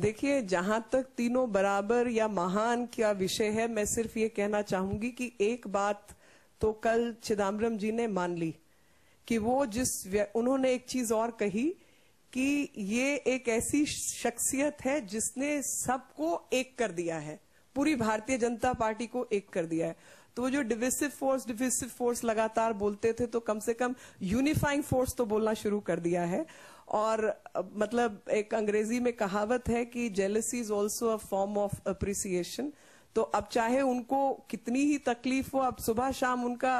देखिए जहां तक तीनों बराबर या महान का विषय है मैं सिर्फ ये कहना चाहूंगी कि एक बात तो कल चिदम्बरम जी ने मान ली कि वो जिस उन्होंने एक चीज और कही कि ये एक ऐसी शख्सियत है जिसने सबको एक कर दिया है पूरी भारतीय जनता पार्टी को एक कर दिया है तो वो जो डिविसिव फोर्स डिविसिव फोर्स लगातार बोलते थे तो कम से कम यूनिफाइंग फोर्स तो बोलना शुरू कर दिया है और मतलब एक अंग्रेजी में कहावत है कि jealousy is also a form of appreciation तो अब चाहे उनको कितनी ही तकलीफ हो अब सुबह शाम उनका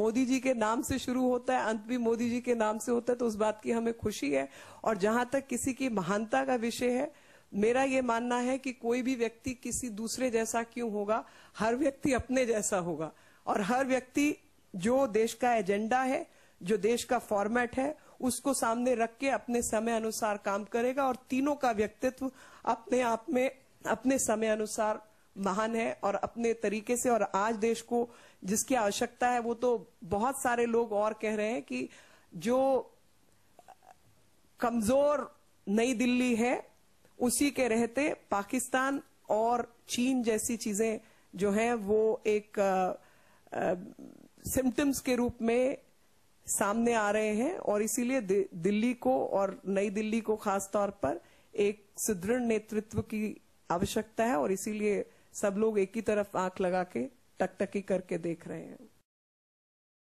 मोदी जी के नाम से शुरू होता है अंत भी मोदी जी के नाम से होता है तो उस बात की हमें खुशी है और जहां तक किसी की महानता का विषय है मेरा ये मानना है कि कोई भी व्यक्ति किसी दूसरे जैसा क्यों होगा हर व्यक्ति अपने जैसा होगा और हर व्यक्ति जो देश का एजेंडा है जो देश का फॉर्मेट है उसको सामने रख के अपने समय अनुसार काम करेगा और तीनों का व्यक्तित्व अपने आप में अपने समय अनुसार महान है और अपने तरीके से और आज देश को जिसकी आवश्यकता है वो तो बहुत सारे लोग और कह रहे हैं कि जो कमजोर नई दिल्ली है उसी के रहते पाकिस्तान और चीन जैसी चीजें जो हैं वो एक सिम्टम्स के रूप में सामने आ रहे हैं और इसीलिए दिल्ली को और नई दिल्ली को खास तौर पर एक सुदृढ़ नेतृत्व की आवश्यकता है और इसीलिए सब लोग एक ही तरफ आंख लगा के टकटकी करके देख रहे हैं